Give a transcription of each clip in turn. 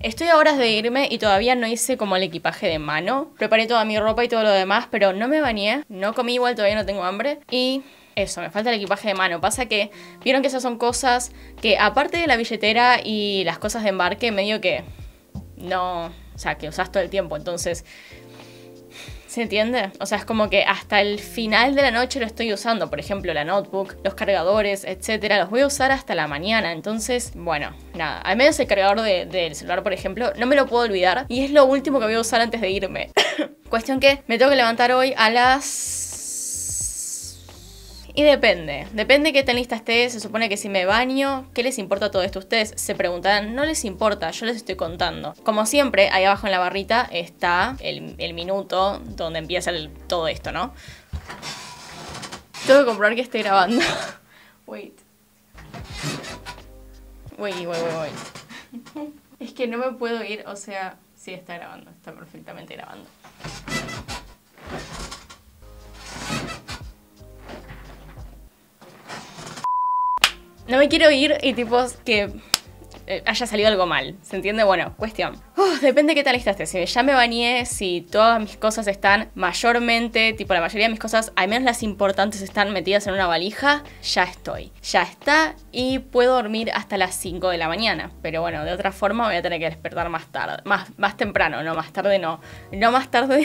Estoy a horas de irme y todavía no hice como el equipaje de mano. Preparé toda mi ropa y todo lo demás, pero no me bañé, no comí igual, todavía no tengo hambre. Y eso, me falta el equipaje de mano. Pasa que vieron que esas son cosas que aparte de la billetera y las cosas de embarque, medio que no, o sea, que usas todo el tiempo. Entonces, ¿Se entiende? O sea, es como que hasta el final de la noche lo estoy usando. Por ejemplo, la notebook, los cargadores, etcétera. Los voy a usar hasta la mañana. Entonces, bueno, nada. Al menos el cargador del celular, por ejemplo, no me lo puedo olvidar. Y es lo último que voy a usar antes de irme. Cuestión que me tengo que levantar hoy a las y depende, depende qué tan lista esté, se supone que si me baño, ¿qué les importa todo esto a ustedes? Se preguntarán, no les importa, yo les estoy contando. Como siempre, ahí abajo en la barrita está el, minuto donde empieza todo esto, ¿no? Tengo que comprobar que esté grabando. Wait. Wait, wait, wait, wait. Es que no me puedo ir, o sea, sí está grabando, está perfectamente grabando. no me quiero ir y tipo que eh, haya salido algo mal. ¿Se entiende? Bueno, cuestión. depende de qué tal estás. Este, si ya me bañé, si todas mis cosas están mayormente, tipo la mayoría de mis cosas, al menos las importantes, están metidas en una valija, ya estoy. Ya está y puedo dormir hasta las 5 de la mañana. Pero bueno, de otra forma voy a tener que despertar más tarde. Más, más temprano, no, más tarde no. No más tarde no.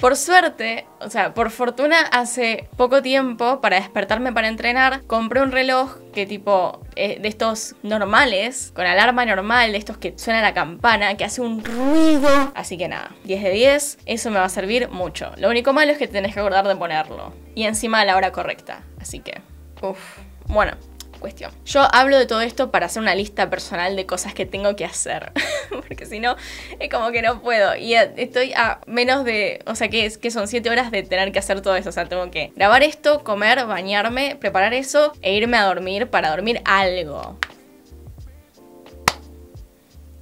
Por suerte, o sea, por fortuna hace poco tiempo, para despertarme para entrenar, compré un reloj que tipo eh, de estos normales, con alarma normal, de estos que suena la campana, que hace un ruido. Así que nada, 10 de 10, eso me va a servir mucho. Lo único malo es que tenés que acordar de ponerlo. Y encima a la hora correcta. Así que, uff. Bueno, cuestión. Yo hablo de todo esto para hacer una lista personal de cosas que tengo que hacer, porque si no, es como que no puedo. Y eh, estoy a menos de, o sea, que, es, que son siete horas de tener que hacer todo eso. O sea, tengo que grabar esto, comer, bañarme, preparar eso e irme a dormir para dormir algo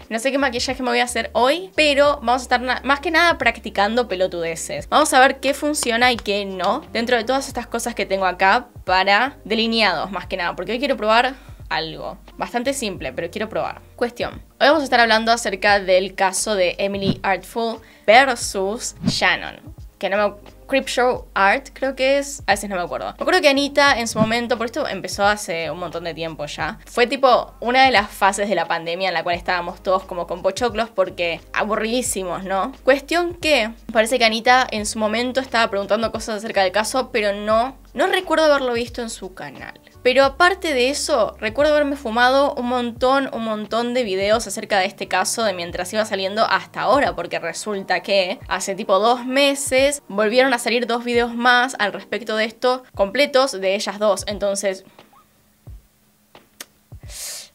no sé qué maquillaje me voy a hacer hoy, pero vamos a estar más que nada practicando pelotudeces. Vamos a ver qué funciona y qué no dentro de todas estas cosas que tengo acá para delineados, más que nada, porque hoy quiero probar algo. Bastante simple, pero quiero probar. Cuestión. Hoy vamos a estar hablando acerca del caso de Emily Artful versus Shannon. Que no me Creepshow Art, creo que es. A veces no me acuerdo. Me acuerdo que Anita en su momento, por esto empezó hace un montón de tiempo ya, fue tipo una de las fases de la pandemia en la cual estábamos todos como con pochoclos porque aburridísimos, ¿no? Cuestión que parece que Anita en su momento estaba preguntando cosas acerca del caso, pero no no recuerdo haberlo visto en su canal. Pero aparte de eso, recuerdo haberme fumado un montón, un montón de videos acerca de este caso de mientras iba saliendo hasta ahora, porque resulta que hace tipo dos meses volvieron a salir dos videos más al respecto de esto, completos de ellas dos. Entonces,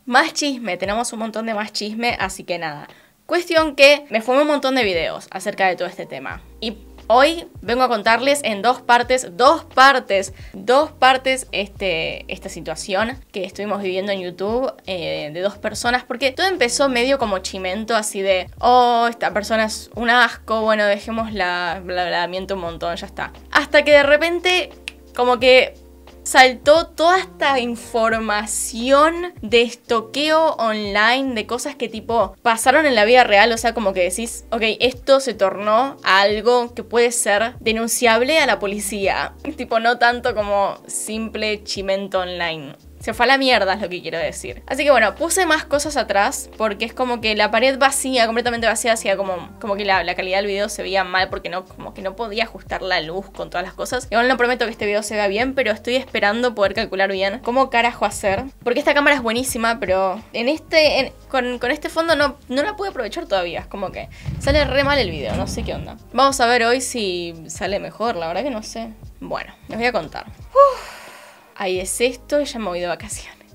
más chisme, tenemos un montón de más chisme, así que nada. Cuestión que me fumé un montón de videos acerca de todo este tema. Y Hoy vengo a contarles en dos partes, dos partes, dos partes este, esta situación que estuvimos viviendo en YouTube eh, de dos personas, porque todo empezó medio como chimento, así de, oh, esta persona es un asco, bueno, dejemos la... bla, miento un montón, ya está. Hasta que de repente, como que saltó toda esta información de estoqueo online, de cosas que tipo pasaron en la vida real, o sea, como que decís, ok, esto se tornó a algo que puede ser denunciable a la policía, tipo no tanto como simple chimento online. Se fue a la mierda, es lo que quiero decir. Así que bueno, puse más cosas atrás porque es como que la pared vacía, completamente vacía, hacía como, como que la, calidad del video se veía mal porque no, como que no podía ajustar la luz con todas las cosas. Igual no prometo que este video se vea bien, pero estoy esperando poder calcular bien cómo carajo hacer. Porque esta cámara es buenísima, pero en este, con, este fondo no, no la pude aprovechar todavía. Es como que sale re mal el video, no sé qué onda. Vamos a ver hoy si sale mejor, la verdad que no sé. Bueno, les voy a contar. Ahí es esto, ya me voy de vacaciones.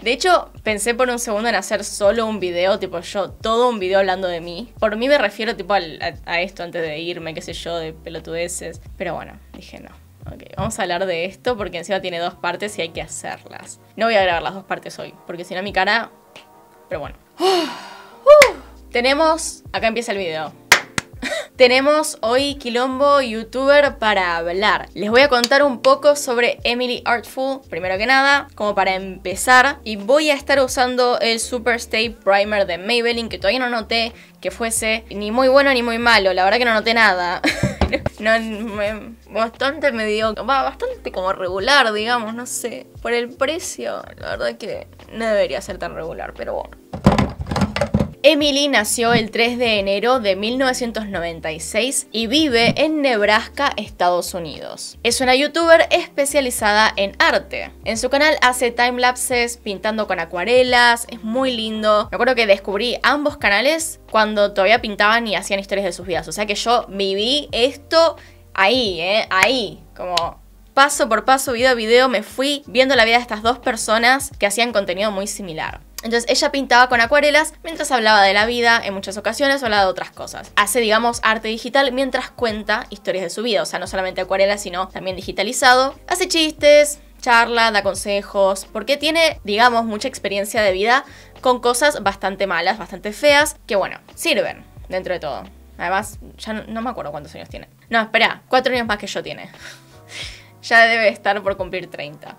De hecho, pensé por un segundo en hacer solo un video, tipo yo, todo un video hablando de mí. Por mí me refiero tipo a, esto antes de irme, qué sé yo, de pelotudeces. Pero bueno, dije no. Ok, vamos a hablar de esto porque encima tiene dos partes y hay que hacerlas. No voy a grabar las dos partes hoy, porque si no mi cara... Pero bueno. Uh. Tenemos... Acá empieza el video. Tenemos hoy Quilombo Youtuber para hablar. Les voy a contar un poco sobre Emily Artful, primero que nada, como para empezar. Y voy a estar usando el Super Stay Primer de Maybelline, que todavía no noté que fuese ni muy bueno ni muy malo. La verdad que no noté nada. no, me, bastante medio, bastante como regular, digamos, no sé. Por el precio, la verdad que no debería ser tan regular, pero bueno. Emily nació el 3 de enero de 1996 y vive en Nebraska, Estados Unidos. Es una youtuber especializada en arte. En su canal hace timelapses pintando con acuarelas, es muy lindo. Me acuerdo que descubrí ambos canales cuando todavía pintaban y hacían historias de sus vidas. O sea que yo viví esto ahí, ¿eh? Ahí, como paso por paso, video a video, me fui viendo la vida de estas dos personas que hacían contenido muy similar. Entonces ella pintaba con acuarelas mientras hablaba de la vida, en muchas ocasiones hablaba de otras cosas. Hace, digamos, arte digital mientras cuenta historias de su vida, o sea, no solamente acuarelas, sino también digitalizado. Hace chistes, charla, da consejos, porque tiene, digamos, mucha experiencia de vida con cosas bastante malas, bastante feas, que bueno, sirven dentro de todo. Además, ya no, me acuerdo cuántos años tiene. No, espera, cuatro años más que yo tiene. ya debe estar por cumplir 30.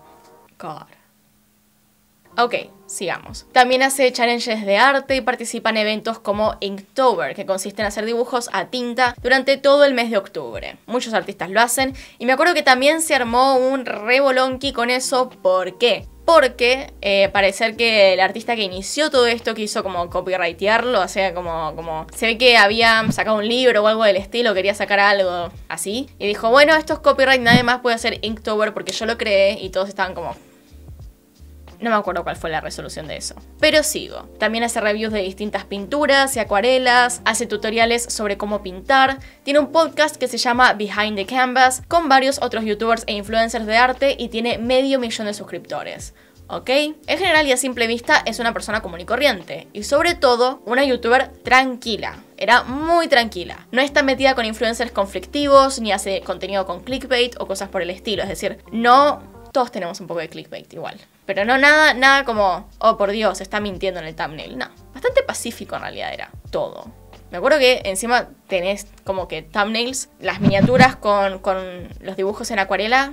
Ok, sigamos. También hace challenges de arte y participa en eventos como Inktober, que consiste en hacer dibujos a tinta durante todo el mes de octubre. Muchos artistas lo hacen y me acuerdo que también se armó un rebolonqui con eso. ¿Por qué? Porque eh, parecer que el artista que inició todo esto quiso como copyrightearlo, o sea, como, como se ve que había sacado un libro o algo del estilo, quería sacar algo así. Y dijo, bueno, esto es copyright, nadie más puede hacer Inktober porque yo lo creé y todos estaban como, no me acuerdo cuál fue la resolución de eso. Pero sigo. También hace reviews de distintas pinturas y acuarelas, hace tutoriales sobre cómo pintar, tiene un podcast que se llama Behind the Canvas con varios otros youtubers e influencers de arte y tiene medio millón de suscriptores. ¿ok? En general y a simple vista es una persona común y corriente, y sobre todo una youtuber tranquila. Era muy tranquila. No está metida con influencers conflictivos, ni hace contenido con clickbait o cosas por el estilo. Es decir, no todos tenemos un poco de clickbait igual. Pero no nada, nada como, oh por Dios, está mintiendo en el thumbnail. No, bastante pacífico en realidad era todo. Me acuerdo que encima tenés como que thumbnails, las miniaturas con, con los dibujos en acuarela,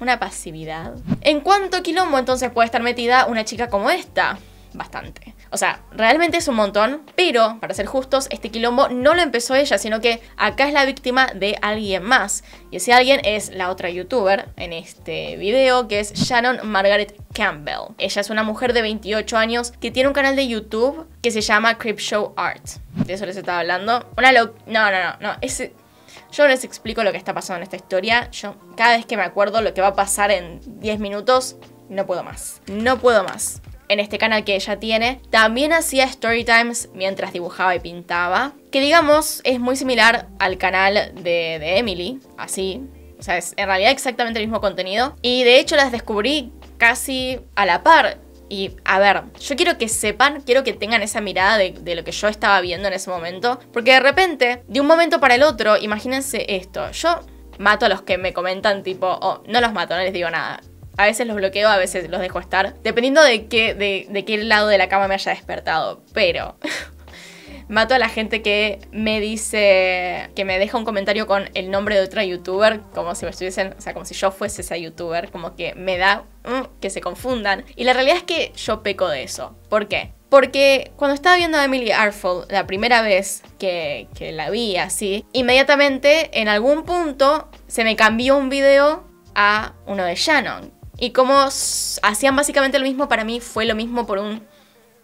una pasividad. ¿En cuánto quilombo entonces puede estar metida una chica como esta? Bastante. O sea, realmente es un montón, pero para ser justos, este quilombo no lo empezó ella, sino que acá es la víctima de alguien más. Y ese alguien es la otra youtuber en este video, que es Shannon Margaret Campbell. Ella es una mujer de 28 años que tiene un canal de YouTube que se llama Crip Show Art. De eso les estaba hablando. Una No, no, no, no. Yo les explico lo que está pasando en esta historia. Yo cada vez que me acuerdo lo que va a pasar en 10 minutos, no puedo más. No puedo más en este canal que ella tiene, también hacía story times mientras dibujaba y pintaba, que digamos es muy similar al canal de, Emily, así. O sea, es en realidad exactamente el mismo contenido. Y de hecho las descubrí casi a la par. Y a ver, yo quiero que sepan, quiero que tengan esa mirada de, de, lo que yo estaba viendo en ese momento. Porque de repente, de un momento para el otro, imagínense esto. Yo mato a los que me comentan tipo, oh, no los mato, no les digo nada. A veces los bloqueo, a veces los dejo estar. Dependiendo de qué, de, qué lado de la cama me haya despertado. Pero mato a la gente que me dice, que me deja un comentario con el nombre de otra youtuber, como si me estuviesen, o sea, como si yo fuese esa youtuber, como que me da mm, que se confundan. Y la realidad es que yo peco de eso. ¿Por qué? Porque cuando estaba viendo a Emily Arfold la primera vez que la vi así, inmediatamente en algún punto se me cambió un video a uno de Shannon, y como hacían básicamente lo mismo para mí, fue lo mismo por un,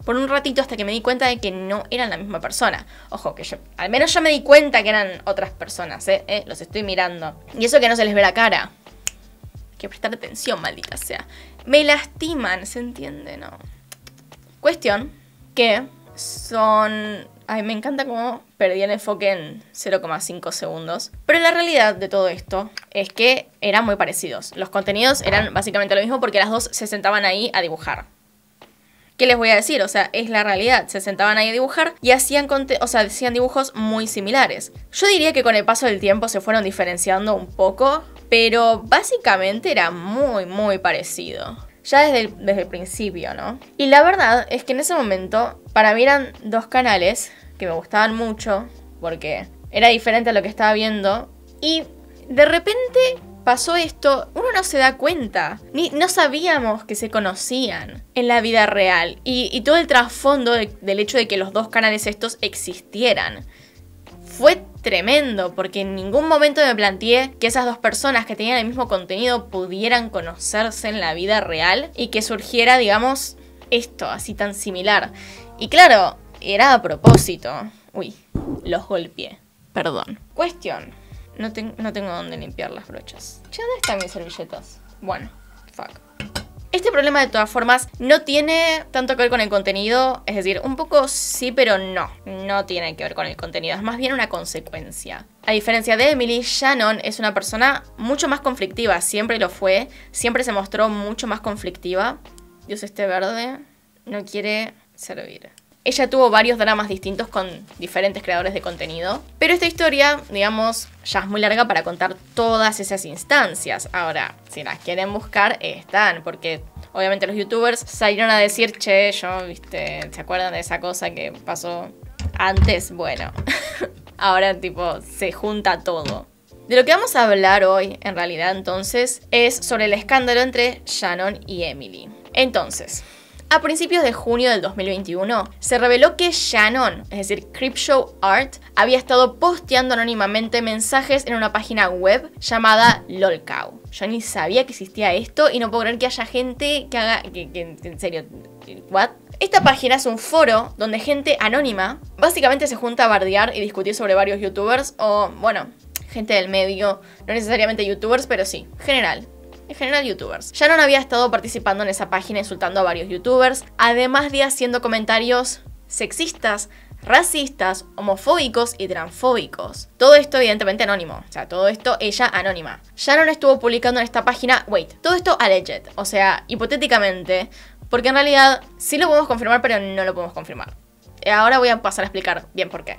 por un ratito hasta que me di cuenta de que no eran la misma persona. Ojo, que yo, al menos ya me di cuenta que eran otras personas, ¿eh? ¿eh? Los estoy mirando. Y eso que no se les ve la cara. Hay que prestar atención, maldita sea. Me lastiman, ¿se entiende? No. Cuestión que son Ay, me encanta cómo perdí el enfoque en 0,5 segundos. Pero la realidad de todo esto es que eran muy parecidos. Los contenidos eran básicamente lo mismo porque las dos se sentaban ahí a dibujar. ¿Qué les voy a decir? O sea, es la realidad. Se sentaban ahí a dibujar y hacían, o sea, hacían dibujos muy similares. Yo diría que con el paso del tiempo se fueron diferenciando un poco, pero básicamente era muy, muy parecido ya desde el, principio, ¿no? Y la verdad es que en ese momento, para mí eran dos canales que me gustaban mucho, porque era diferente a lo que estaba viendo, y de repente pasó esto, uno no se da cuenta. Ni, no sabíamos que se conocían en la vida real. Y, todo el trasfondo del hecho de que los dos canales estos existieran. Fue tremendo, porque en ningún momento me planteé que esas dos personas que tenían el mismo contenido pudieran conocerse en la vida real y que surgiera, digamos, esto así tan similar. Y claro, era a propósito. Uy, los golpeé. Perdón. Cuestión. No, no tengo dónde limpiar las brochas. ¿Ya ¿dónde están mis servilletas? Bueno, fuck. Este problema de todas formas no tiene tanto que ver con el contenido, es decir, un poco sí, pero no, no tiene que ver con el contenido, es más bien una consecuencia. A diferencia de Emily, Shannon es una persona mucho más conflictiva, siempre lo fue, siempre se mostró mucho más conflictiva. Dios, este verde no quiere servir. Ella tuvo varios dramas distintos con diferentes creadores de contenido, pero esta historia, digamos, ya es muy larga para contar todas esas instancias. Ahora, si las quieren buscar, están, porque obviamente los youtubers salieron a decir, che, yo, viste, ¿se acuerdan de esa cosa que pasó antes? Bueno, ahora tipo se junta todo. De lo que vamos a hablar hoy, en realidad entonces, es sobre el escándalo entre Shannon y Emily. Entonces, a principios de junio del 2021, se reveló que Shannon, es decir, Creepshow Art, había estado posteando anónimamente mensajes en una página web llamada LOLCOW. Yo ni sabía que existía esto y no puedo creer que haya gente que haga. en serio, ¿what? Esta página es un foro donde gente anónima básicamente se junta a bardear y discutir sobre varios youtubers o, bueno, gente del medio, no necesariamente youtubers, pero sí, general en general youtubers. Shannon había estado participando en esa página insultando a varios youtubers, además de haciendo comentarios sexistas racistas, homofóbicos y transfóbicos. Todo esto evidentemente anónimo, o sea, todo esto ella anónima. Shannon estuvo publicando en esta página, wait, todo esto alleged, o sea, hipotéticamente, porque en realidad sí lo podemos confirmar, pero no lo podemos confirmar. Eh, ahora voy a pasar a explicar bien por qué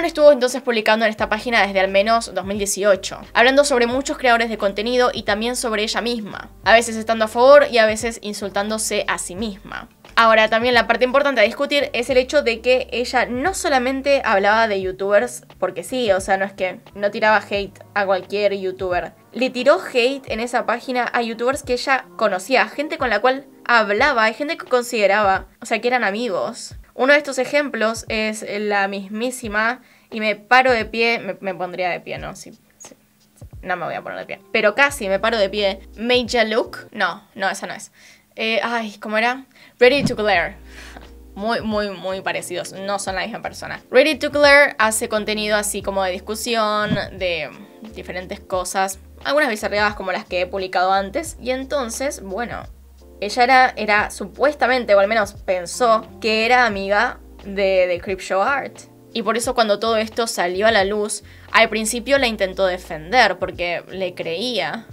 no estuvo entonces publicando en esta página desde al menos 2018, hablando sobre muchos creadores de contenido y también sobre ella misma, a veces estando a favor y a veces insultándose a sí misma. Ahora, también la parte importante a discutir es el hecho de que ella no solamente hablaba de youtubers porque sí, o sea, no es que no tiraba hate a cualquier youtuber. Le tiró hate en esa página a youtubers que ella conocía, gente con la cual hablaba, hay gente que consideraba, o sea, que eran amigos. Uno de estos ejemplos es la mismísima, y me paro de pie, me, pondría de pie, ¿no? Sí, no me voy a poner de pie. Pero casi me paro de pie. Major Look. No, no, esa no es. Eh, ay, ¿cómo era? Ready to Glare. Muy, muy, muy parecidos. No son la misma persona. Ready to Glare hace contenido así como de discusión, de diferentes cosas. Algunas bizarreadas como las que he publicado antes. Y entonces, bueno, ella era, era supuestamente, o al menos pensó, que era amiga de, de Art. Y por eso cuando todo esto salió a la luz, al principio la intentó defender porque le creía.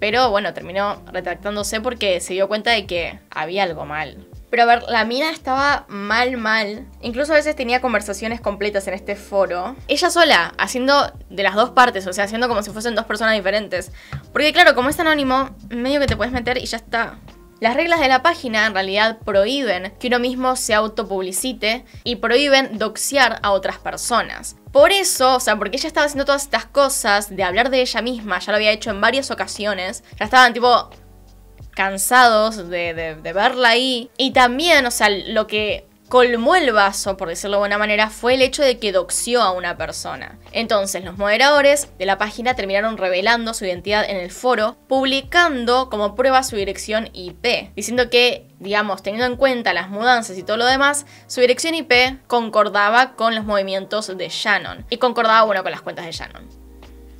Pero bueno, terminó retractándose porque se dio cuenta de que había algo mal. Pero a ver, la mina estaba mal, mal. Incluso a veces tenía conversaciones completas en este foro. Ella sola, haciendo de las dos partes, o sea, haciendo como si fuesen dos personas diferentes. Porque claro, como es anónimo, medio que te puedes meter y ya está. Las reglas de la página en realidad prohíben que uno mismo se autopublicite y prohíben doxear a otras personas. Por eso, o sea, porque ella estaba haciendo todas estas cosas de hablar de ella misma, ya lo había hecho en varias ocasiones, ya estaban tipo cansados de, verla ahí. Y también, o sea, lo que colmó el vaso, por decirlo de buena manera, fue el hecho de que doxió a una persona. Entonces, los moderadores de la página terminaron revelando su identidad en el foro, publicando como prueba su dirección IP, diciendo que, digamos, teniendo en cuenta las mudanzas y todo lo demás, su dirección IP concordaba con los movimientos de Shannon y concordaba, bueno, con las cuentas de Shannon.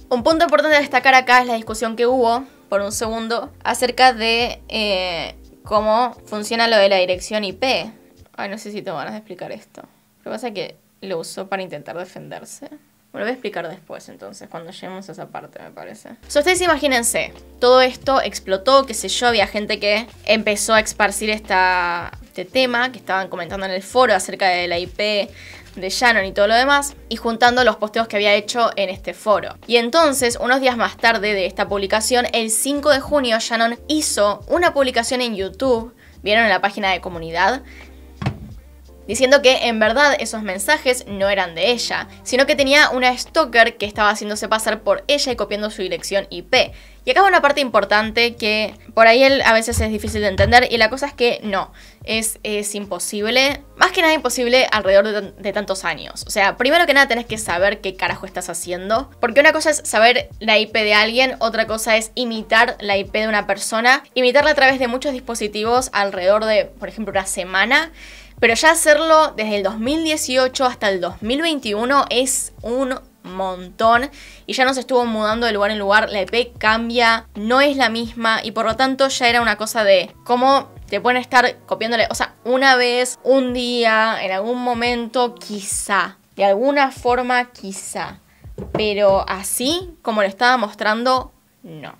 Un punto importante a destacar acá es la discusión que hubo por un segundo acerca de eh, cómo funciona lo de la dirección IP. Ay, no sé si te van a explicar esto. Lo que pasa es que lo usó para intentar defenderse. Bueno, lo voy a explicar después entonces, cuando lleguemos a esa parte, me parece. So, ustedes imagínense, todo esto explotó, qué sé yo, había gente que empezó a esparcir este tema, que estaban comentando en el foro acerca de la IP, de Shannon y todo lo demás, y juntando los posteos que había hecho en este foro. Y entonces, unos días más tarde de esta publicación, el 5 de junio, Shannon hizo una publicación en YouTube, vieron en la página de comunidad, diciendo que en verdad esos mensajes no eran de ella, sino que tenía una stalker que estaba haciéndose pasar por ella y copiando su dirección IP. Y acaba una parte importante que por ahí él a veces es difícil de entender y la cosa es que no, es, es imposible, más que nada imposible alrededor de, de, tantos años. O sea, primero que nada tenés que saber qué carajo estás haciendo, porque una cosa es saber la IP de alguien, otra cosa es imitar la IP de una persona, imitarla a través de muchos dispositivos alrededor de, por ejemplo, una semana pero ya hacerlo desde el 2018 hasta el 2021 es un montón y ya nos estuvo mudando de lugar en lugar, la EP cambia, no es la misma y por lo tanto ya era una cosa de cómo te pueden estar copiándole, o sea, una vez, un día, en algún momento, quizá, de alguna forma, quizá, pero así como lo estaba mostrando, no.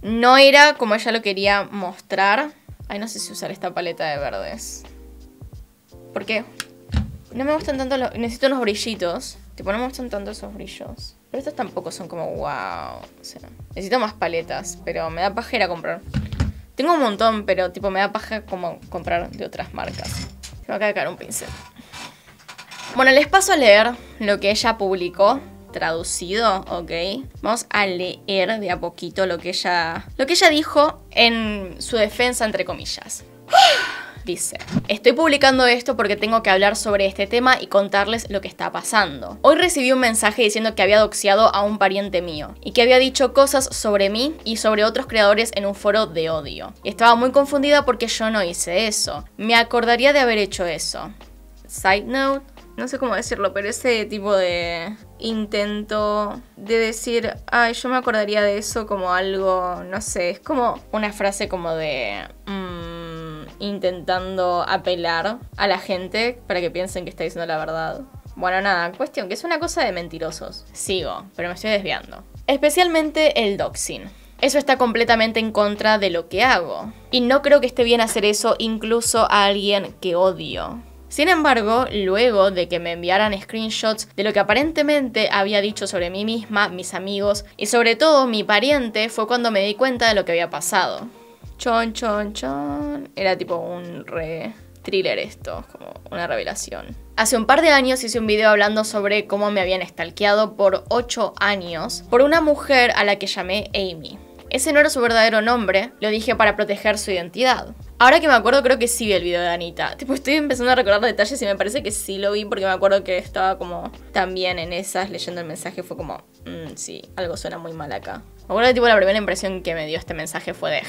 No era como ella lo quería mostrar. Ay, no sé si usar esta paleta de verdes. Porque no me gustan tanto los... Necesito unos brillitos. Tipo, no me gustan tanto esos brillos. Pero estos tampoco son como wow. necesito más paletas, pero me da a comprar. Tengo un montón, pero tipo me da paja como comprar de otras marcas. me acaba de caer un pincel. Bueno, les paso a leer lo que ella publicó traducido, ¿ok? Vamos a leer de a poquito lo que ella, lo que ella dijo en su defensa, entre comillas. ¡Ah! Dice, estoy publicando esto porque tengo que hablar sobre este tema y contarles lo que está pasando. Hoy recibí un mensaje diciendo que había doxiado a un pariente mío y que había dicho cosas sobre mí y sobre otros creadores en un foro de odio. estaba muy confundida porque yo no hice eso. Me acordaría de haber hecho eso. Side note, no sé cómo decirlo, pero ese tipo de intento de decir, ay, yo me acordaría de eso como algo, no sé, es como una frase como de... Mm, intentando apelar a la gente para que piensen que está diciendo la verdad. Bueno, nada, cuestión que es una cosa de mentirosos. Sigo, pero me estoy desviando. Especialmente el doxing. Eso está completamente en contra de lo que hago. Y no creo que esté bien hacer eso incluso a alguien que odio. Sin embargo, luego de que me enviaran screenshots de lo que aparentemente había dicho sobre mí misma, mis amigos y sobre todo mi pariente, fue cuando me di cuenta de lo que había pasado chon, chon, chon. Era tipo un re thriller esto, como una revelación. Hace un par de años hice un video hablando sobre cómo me habían estalqueado por 8 años por una mujer a la que llamé Amy. Ese no era su verdadero nombre, lo dije para proteger su identidad. Ahora que me acuerdo, creo que sí vi el video de Anita. Tipo, estoy empezando a recordar detalles y me parece que sí lo vi porque me acuerdo que estaba como también en esas leyendo el mensaje. Fue como, mm, sí, algo suena muy mal acá. Me acuerdo que tipo, la primera impresión que me dio este mensaje fue de.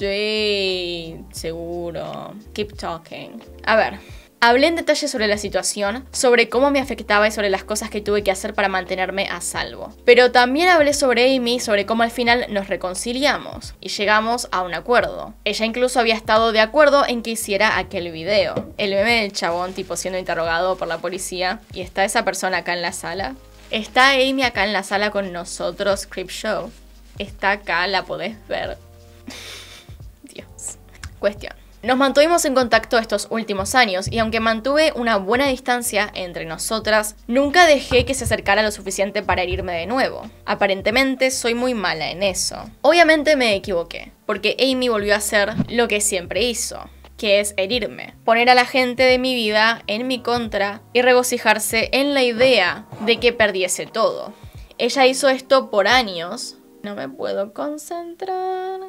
Sí, seguro. Keep talking. A ver, Hablé en detalle sobre la situación, sobre cómo me afectaba y sobre las cosas que tuve que hacer para mantenerme a salvo. Pero también hablé sobre Amy, sobre cómo al final nos reconciliamos y llegamos a un acuerdo. Ella incluso había estado de acuerdo en que hiciera aquel video. El meme del chabón tipo siendo interrogado por la policía y está esa persona acá en la sala. Está Amy acá en la sala con nosotros, Crip Show. Está acá, la podés ver. Cuestión. Nos mantuvimos en contacto estos últimos años y aunque mantuve una buena distancia entre nosotras, nunca dejé que se acercara lo suficiente para herirme de nuevo. Aparentemente soy muy mala en eso. Obviamente me equivoqué, porque Amy volvió a hacer lo que siempre hizo, que es herirme, poner a la gente de mi vida en mi contra y regocijarse en la idea de que perdiese todo. Ella hizo esto por años. No me puedo concentrar.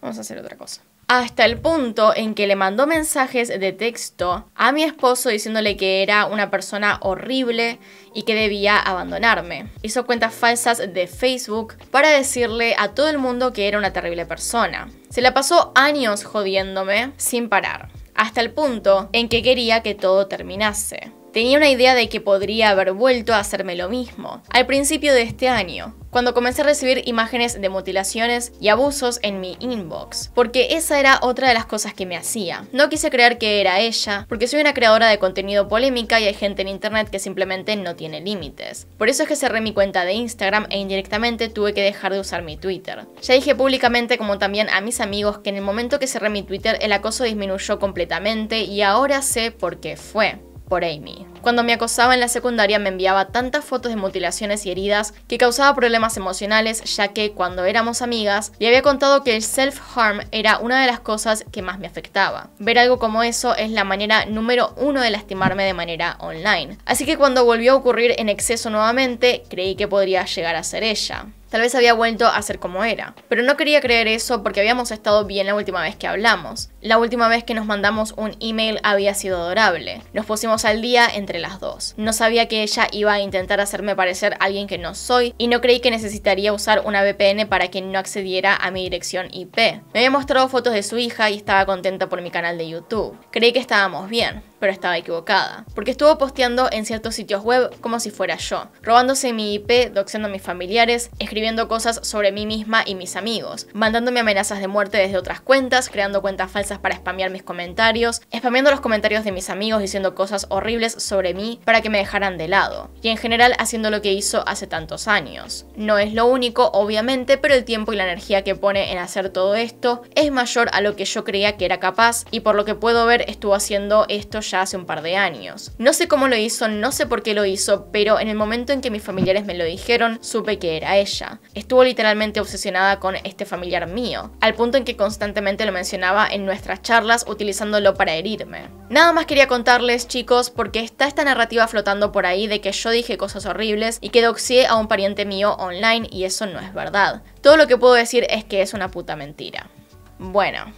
Vamos a hacer otra cosa hasta el punto en que le mandó mensajes de texto a mi esposo diciéndole que era una persona horrible y que debía abandonarme. Hizo cuentas falsas de Facebook para decirle a todo el mundo que era una terrible persona. Se la pasó años jodiéndome sin parar, hasta el punto en que quería que todo terminase. Tenía una idea de que podría haber vuelto a hacerme lo mismo. Al principio de este año, cuando comencé a recibir imágenes de mutilaciones y abusos en mi inbox, porque esa era otra de las cosas que me hacía. No quise creer que era ella, porque soy una creadora de contenido polémica y hay gente en internet que simplemente no tiene límites. Por eso es que cerré mi cuenta de Instagram e indirectamente tuve que dejar de usar mi Twitter. Ya dije públicamente como también a mis amigos que en el momento que cerré mi Twitter el acoso disminuyó completamente y ahora sé por qué fue por Amy. Cuando me acosaba en la secundaria me enviaba tantas fotos de mutilaciones y heridas que causaba problemas emocionales ya que cuando éramos amigas le había contado que el self-harm era una de las cosas que más me afectaba. Ver algo como eso es la manera número uno de lastimarme de manera online. Así que cuando volvió a ocurrir en exceso nuevamente, creí que podría llegar a ser ella. Tal vez había vuelto a ser como era. Pero no quería creer eso porque habíamos estado bien la última vez que hablamos. La última vez que nos mandamos un email había sido adorable. Nos pusimos al día entre las dos. No sabía que ella iba a intentar hacerme parecer alguien que no soy y no creí que necesitaría usar una VPN para que no accediera a mi dirección IP. Me había mostrado fotos de su hija y estaba contenta por mi canal de YouTube. Creí que estábamos bien, pero estaba equivocada, porque estuvo posteando en ciertos sitios web como si fuera yo, robándose mi IP, doxeando a mis familiares, escribiendo cosas sobre mí misma y mis amigos, mandándome amenazas de muerte desde otras cuentas, creando cuentas falsas para spamear mis comentarios, spameando los comentarios de mis amigos diciendo cosas horribles sobre mí para que me dejaran de lado, y en general haciendo lo que hizo hace tantos años. No es lo único, obviamente, pero el tiempo y la energía que pone en hacer todo esto es mayor a lo que yo creía que era capaz, y por lo que puedo ver estuvo haciendo esto ya hace un par de años. No sé cómo lo hizo, no sé por qué lo hizo, pero en el momento en que mis familiares me lo dijeron, supe que era ella. Estuvo literalmente obsesionada con este familiar mío, al punto en que constantemente lo mencionaba en nuestra nuestras charlas utilizándolo para herirme. Nada más quería contarles, chicos, porque está esta narrativa flotando por ahí de que yo dije cosas horribles y que doxié a un pariente mío online y eso no es verdad. Todo lo que puedo decir es que es una puta mentira. Bueno.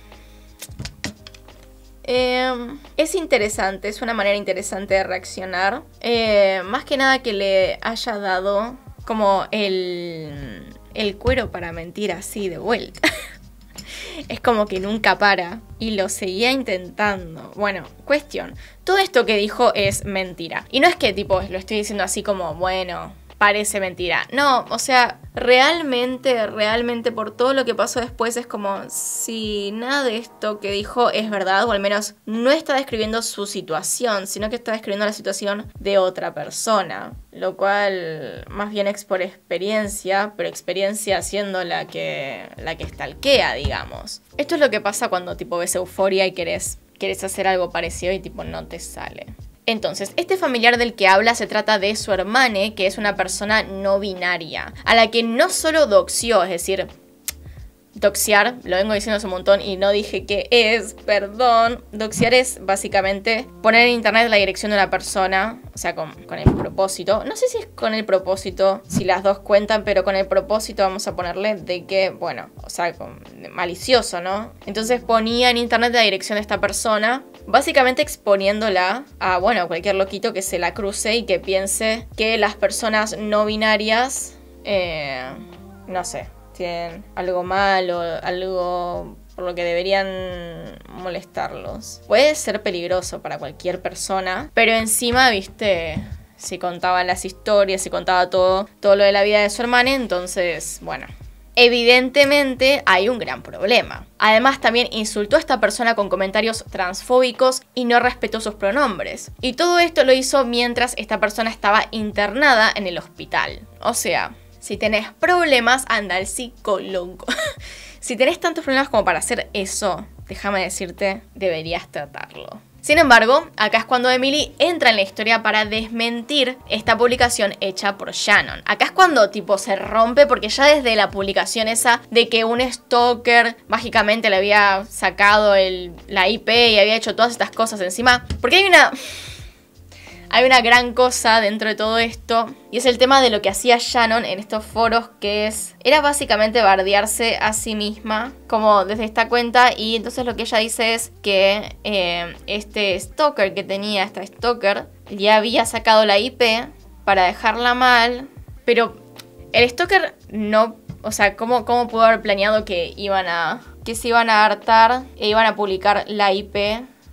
Em, es interesante, es una manera interesante de reaccionar. Eh, más que nada que le haya dado como el, el cuero para mentir así de vuelta. es como que nunca para y lo seguía intentando. Bueno, cuestión, todo esto que dijo es mentira. Y no es que tipo, lo estoy diciendo así como, bueno, parece mentira. No, o sea, realmente, realmente por todo lo que pasó después es como si nada de esto que dijo es verdad, o al menos no está describiendo su situación, sino que está describiendo la situación de otra persona. Lo cual más bien es por experiencia, pero experiencia siendo la que, la que estalquea, digamos. Esto es lo que pasa cuando tipo ves euforia y querés, hacer algo parecido y tipo no te sale. Entonces, este familiar del que habla se trata de su hermane, que es una persona no binaria, a la que no solo doxió, es decir, Doxiar, lo vengo diciendo hace un montón y no dije qué es, perdón. Doxiar es básicamente poner en internet la dirección de una persona, o sea, con, el propósito. No sé si es con el propósito, si las dos cuentan, pero con el propósito vamos a ponerle de que, bueno, o sea, malicioso, ¿no? Entonces ponía en internet la dirección de esta persona, básicamente exponiéndola a, bueno, cualquier loquito que se la cruce y que piense que las personas no binarias, eh, no sé, algo malo, algo por lo que deberían molestarlos. Puede ser peligroso para cualquier persona, pero encima, viste, si contaban las historias, se contaba todo, todo lo de la vida de su hermana, entonces, bueno. Evidentemente hay un gran problema. Además también insultó a esta persona con comentarios transfóbicos y no respetó sus pronombres. Y todo esto lo hizo mientras esta persona estaba internada en el hospital. O sea, si tenés problemas, anda al psicólogo. si tenés tantos problemas como para hacer eso, déjame decirte, deberías tratarlo. Sin embargo, acá es cuando Emily entra en la historia para desmentir esta publicación hecha por Shannon. Acá es cuando tipo se rompe porque ya desde la publicación esa de que un stalker mágicamente le había sacado el, la IP y había hecho todas estas cosas encima, porque hay una hay una gran cosa dentro de todo esto y es el tema de lo que hacía Shannon en estos foros que es era básicamente bardearse a sí misma como desde esta cuenta y entonces lo que ella dice es que eh, este stalker que tenía esta stalker le había sacado la IP para dejarla mal pero el stalker no o sea cómo pudo haber planeado que iban a que se iban a hartar e iban a publicar la IP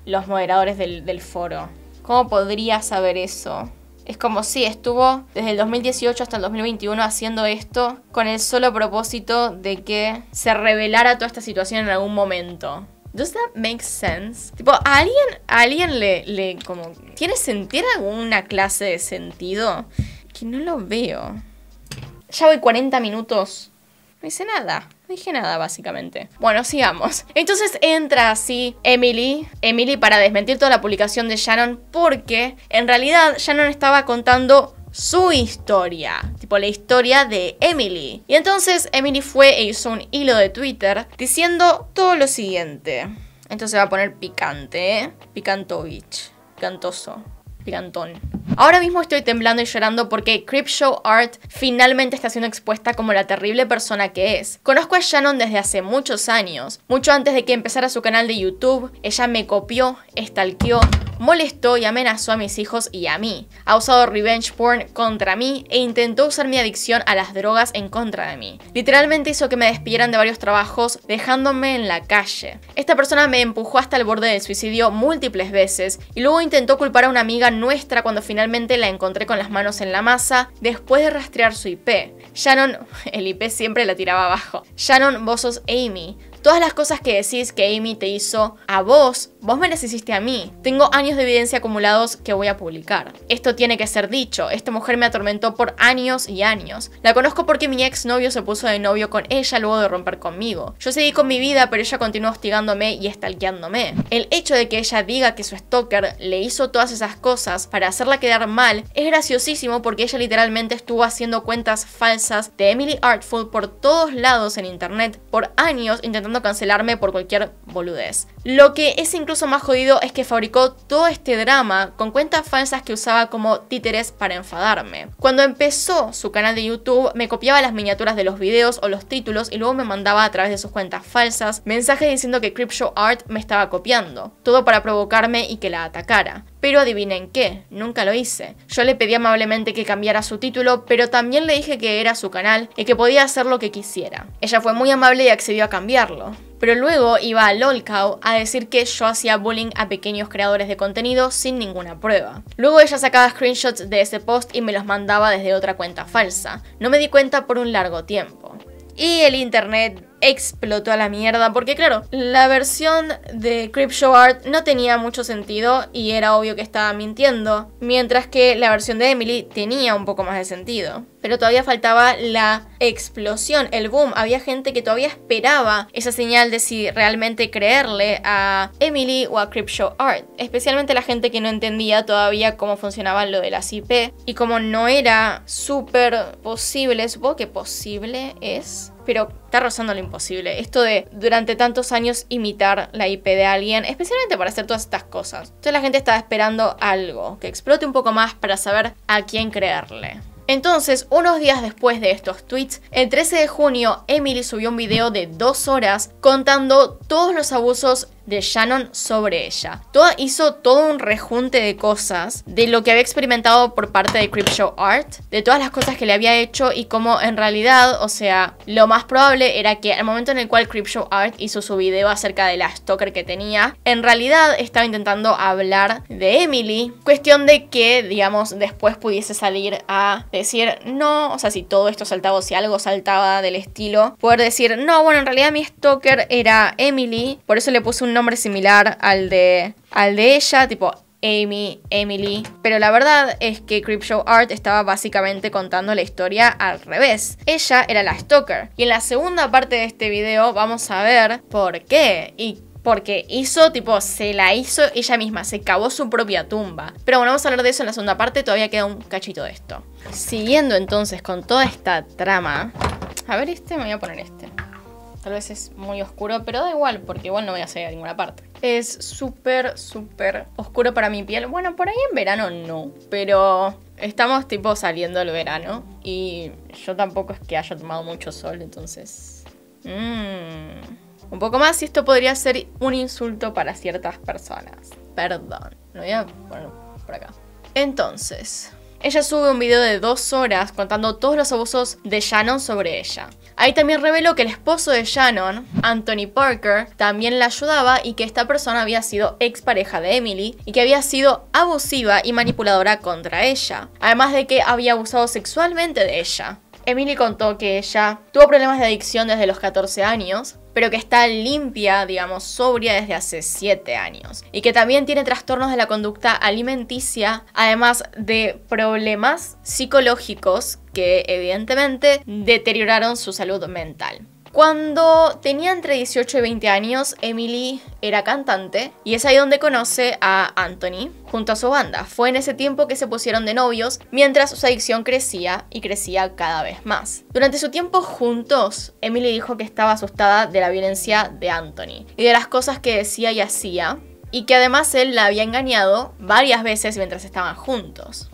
los moderadores del foro ¿Cómo podría saber eso? Es como si estuvo desde el 2018 hasta el 2021 haciendo esto con el solo propósito de que se revelara toda esta situación en algún momento. Does that make sense? Tipo, ¿a alguien, alguien le, le como. ¿Tiene sentir alguna clase de sentido? Que no lo veo. Ya voy 40 minutos. No hice nada. No dije nada, básicamente. Bueno, sigamos. Entonces entra así Emily. Emily para desmentir toda la publicación de Shannon porque en realidad Shannon estaba contando su historia, tipo la historia de Emily. Y entonces Emily fue e hizo un hilo de Twitter diciendo todo lo siguiente. Entonces va a poner picante, ¿eh? Picantovich, picantoso gigantón. Ahora mismo estoy temblando y llorando porque Creepshow Art finalmente está siendo expuesta como la terrible persona que es. Conozco a Shannon desde hace muchos años. Mucho antes de que empezara su canal de YouTube, ella me copió, estalqueó, molestó y amenazó a mis hijos y a mí. Ha usado revenge porn contra mí e intentó usar mi adicción a las drogas en contra de mí. Literalmente hizo que me despidieran de varios trabajos dejándome en la calle. Esta persona me empujó hasta el borde del suicidio múltiples veces y luego intentó culpar a una amiga nuestra cuando finalmente la encontré con las manos en la masa después de rastrear su IP. Shannon, el IP siempre la tiraba abajo. Shannon, vos sos Amy. Todas las cosas que decís que Amy te hizo a vos, vos me las hiciste a mí. Tengo años de evidencia acumulados que voy a publicar. Esto tiene que ser dicho. Esta mujer me atormentó por años y años. La conozco porque mi exnovio se puso de novio con ella luego de romper conmigo. Yo seguí con mi vida, pero ella continuó hostigándome y estalqueándome. El hecho de que ella diga que su stalker le hizo todas esas cosas para hacerla quedar mal es graciosísimo porque ella literalmente estuvo haciendo cuentas falsas de Emily Artful por todos lados en internet por años intentando cancelarme por cualquier boludez. Lo que es incluso más jodido es que fabricó todo este drama con cuentas falsas que usaba como títeres para enfadarme. Cuando empezó su canal de YouTube, me copiaba las miniaturas de los videos o los títulos y luego me mandaba a través de sus cuentas falsas mensajes diciendo que Crypto Art me estaba copiando, todo para provocarme y que la atacara. Pero adivinen qué, nunca lo hice. Yo le pedí amablemente que cambiara su título, pero también le dije que era su canal y que podía hacer lo que quisiera. Ella fue muy amable y accedió a cambiarlo. Pero luego iba a LOLCOW a decir que yo hacía bullying a pequeños creadores de contenido sin ninguna prueba. Luego ella sacaba screenshots de ese post y me los mandaba desde otra cuenta falsa. No me di cuenta por un largo tiempo. Y el internet explotó a la mierda. Porque claro, la versión de Creepshow Art no tenía mucho sentido y era obvio que estaba mintiendo. Mientras que la versión de Emily tenía un poco más de sentido. Pero todavía faltaba la explosión, el boom. Había gente que todavía esperaba esa señal de si realmente creerle a Emily o a Creepshow Art. Especialmente la gente que no entendía todavía cómo funcionaba lo de las IP. Y como no era súper posible, supongo que posible es pero está rozando lo imposible. Esto de durante tantos años imitar la IP de alguien, especialmente para hacer todas estas cosas. Entonces la gente estaba esperando algo que explote un poco más para saber a quién creerle. Entonces, unos días después de estos tweets, el 13 de junio, Emily subió un video de dos horas contando todos los abusos de Shannon sobre ella. Todo hizo todo un rejunte de cosas, de lo que había experimentado por parte de Creepshow Art, de todas las cosas que le había hecho y cómo en realidad, o sea, lo más probable era que al momento en el cual Creepshow Art hizo su video acerca de la stalker que tenía, en realidad estaba intentando hablar de Emily, cuestión de que, digamos, después pudiese salir a decir no, o sea, si todo esto saltaba o si algo saltaba del estilo, poder decir, no, bueno, en realidad mi stalker era Emily, por eso le puse un nombre similar al de, al de ella, tipo Amy, Emily. Pero la verdad es que Creepshow Art estaba básicamente contando la historia al revés. Ella era la stalker. Y en la segunda parte de este video vamos a ver por qué y por qué hizo, tipo, se la hizo ella misma, se cavó su propia tumba. Pero bueno, vamos a hablar de eso en la segunda parte, todavía queda un cachito de esto. Siguiendo entonces con toda esta trama... A ver, este me voy a poner este. Tal vez es muy oscuro, pero da igual, porque igual no voy a salir a ninguna parte. Es súper, súper oscuro para mi piel. Bueno, por ahí en verano no, pero estamos tipo saliendo el verano y yo tampoco es que haya tomado mucho sol, entonces... Mm, un poco más y esto podría ser un insulto para ciertas personas. Perdón, lo voy a poner por acá. Entonces, ella sube un video de dos horas contando todos los abusos de Shannon sobre ella. Ahí también reveló que el esposo de Shannon, Anthony Parker, también la ayudaba y que esta persona había sido expareja de Emily y que había sido abusiva y manipuladora contra ella, además de que había abusado sexualmente de ella. Emily contó que ella tuvo problemas de adicción desde los 14 años, pero que está limpia, digamos, sobria desde hace 7 años. Y que también tiene trastornos de la conducta alimenticia, además de problemas psicológicos que evidentemente deterioraron su salud mental. Cuando tenía entre 18 y 20 años, Emily era cantante y es ahí donde conoce a Anthony junto a su banda. Fue en ese tiempo que se pusieron de novios mientras su adicción crecía y crecía cada vez más. Durante su tiempo juntos, Emily dijo que estaba asustada de la violencia de Anthony y de las cosas que decía y hacía y que además él la había engañado varias veces mientras estaban juntos.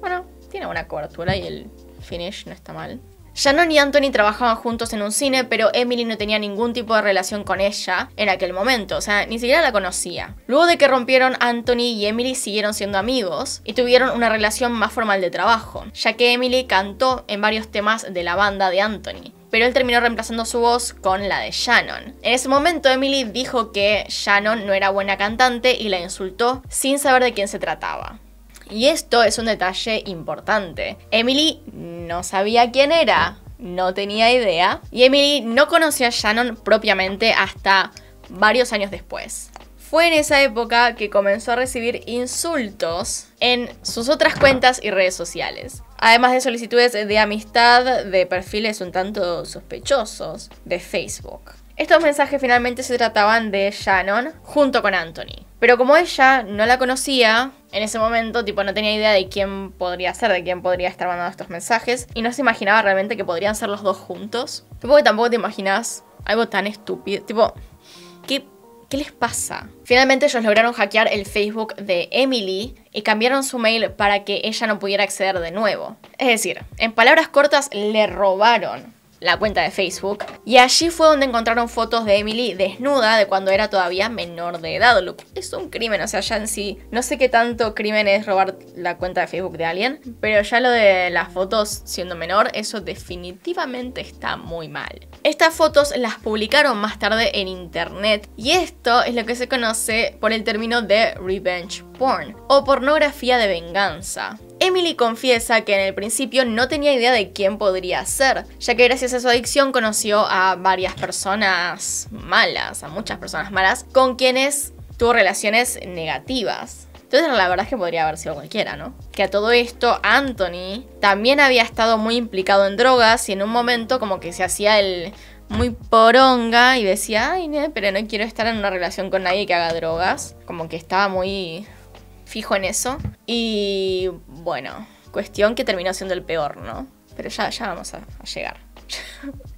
Bueno, tiene una cobertura y el finish no está mal. Shannon y Anthony trabajaban juntos en un cine, pero Emily no tenía ningún tipo de relación con ella en aquel momento, o sea, ni siquiera la conocía. Luego de que rompieron, Anthony y Emily siguieron siendo amigos y tuvieron una relación más formal de trabajo, ya que Emily cantó en varios temas de la banda de Anthony pero él terminó reemplazando su voz con la de Shannon. En ese momento Emily dijo que Shannon no era buena cantante y la insultó sin saber de quién se trataba. Y esto es un detalle importante. Emily no sabía quién era, no tenía idea, y Emily no conocía a Shannon propiamente hasta varios años después. Fue en esa época que comenzó a recibir insultos en sus otras cuentas y redes sociales. Además de solicitudes de amistad de perfiles un tanto sospechosos de Facebook. Estos mensajes finalmente se trataban de Shannon junto con Anthony. Pero como ella no la conocía, en ese momento tipo no tenía idea de quién podría ser, de quién podría estar mandando estos mensajes, y no se imaginaba realmente que podrían ser los dos juntos. Supongo tampoco te imaginas algo tan estúpido. Tipo, ¿qué ¿Qué les pasa? Finalmente ellos lograron hackear el Facebook de Emily y cambiaron su mail para que ella no pudiera acceder de nuevo. Es decir, en palabras cortas, le robaron la cuenta de Facebook. Y allí fue donde encontraron fotos de Emily desnuda de cuando era todavía menor de edad. Look, es un crimen, o sea, ya en sí, no sé qué tanto crimen es robar la cuenta de Facebook de alguien, pero ya lo de las fotos siendo menor, eso definitivamente está muy mal. Estas fotos las publicaron más tarde en internet y esto es lo que se conoce por el término de revenge porn o pornografía de venganza. Emily confiesa que en el principio no tenía idea de quién podría ser, ya que gracias a su adicción conoció a varias personas malas, a muchas personas malas, con quienes tuvo relaciones negativas. Entonces la verdad es que podría haber sido cualquiera, ¿no? Que a todo esto Anthony también había estado muy implicado en drogas y en un momento como que se hacía el muy poronga y decía, ay, pero no quiero estar en una relación con nadie que haga drogas. Como que estaba muy fijo en eso. Y bueno, cuestión que terminó siendo el peor, ¿no? Pero ya, ya vamos a, llegar.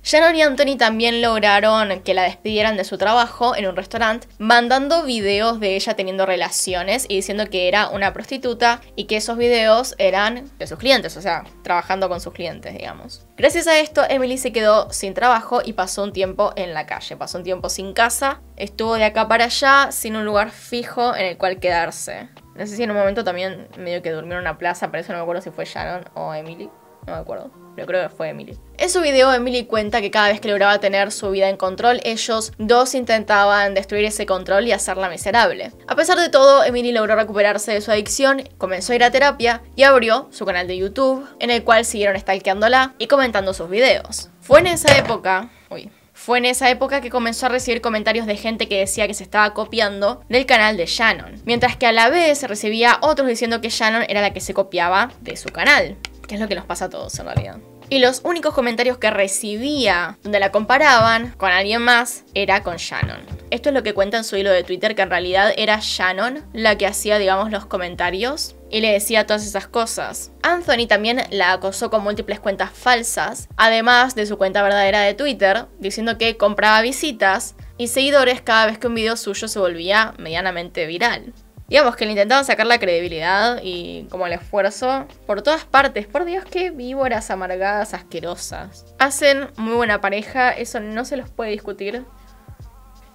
Shannon y Anthony también lograron que la despidieran de su trabajo en un restaurante, mandando videos de ella teniendo relaciones y diciendo que era una prostituta y que esos videos eran de sus clientes, o sea, trabajando con sus clientes, digamos. Gracias a esto, Emily se quedó sin trabajo y pasó un tiempo en la calle, pasó un tiempo sin casa, estuvo de acá para allá, sin un lugar fijo en el cual quedarse. No sé si en un momento también medio que durmieron en una plaza, por eso no me acuerdo si fue Sharon o Emily. No me acuerdo, pero creo que fue Emily. En su video, Emily cuenta que cada vez que lograba tener su vida en control, ellos dos intentaban destruir ese control y hacerla miserable. A pesar de todo, Emily logró recuperarse de su adicción, comenzó a ir a terapia y abrió su canal de YouTube, en el cual siguieron stalkeándola y comentando sus videos. Fue en esa época... Uy, fue en esa época que comenzó a recibir comentarios de gente que decía que se estaba copiando del canal de Shannon, mientras que a la vez recibía otros diciendo que Shannon era la que se copiaba de su canal, que es lo que nos pasa a todos en realidad y los únicos comentarios que recibía donde la comparaban con alguien más era con Shannon. Esto es lo que cuenta en su hilo de Twitter, que en realidad era Shannon la que hacía, digamos, los comentarios y le decía todas esas cosas. Anthony también la acosó con múltiples cuentas falsas, además de su cuenta verdadera de Twitter, diciendo que compraba visitas y seguidores cada vez que un video suyo se volvía medianamente viral. Digamos que le intentaban sacar la credibilidad y como el esfuerzo por todas partes. Por Dios, qué víboras amargadas, asquerosas. Hacen muy buena pareja, eso no se los puede discutir.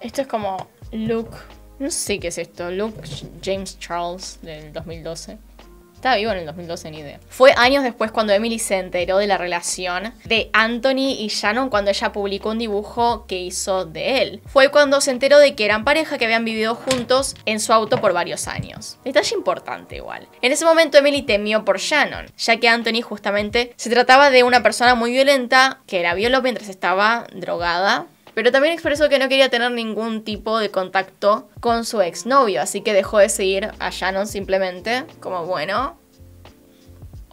Esto es como Luke. No sé qué es esto. Luke James Charles del 2012. Estaba vivo en el 2012, ni idea. Fue años después cuando Emily se enteró de la relación de Anthony y Shannon cuando ella publicó un dibujo que hizo de él. Fue cuando se enteró de que eran pareja que habían vivido juntos en su auto por varios años. Detalle importante igual. En ese momento Emily temió por Shannon, ya que Anthony justamente se trataba de una persona muy violenta que era violó mientras estaba drogada pero también expresó que no quería tener ningún tipo de contacto con su exnovio, así que dejó de seguir a Shannon simplemente, como bueno.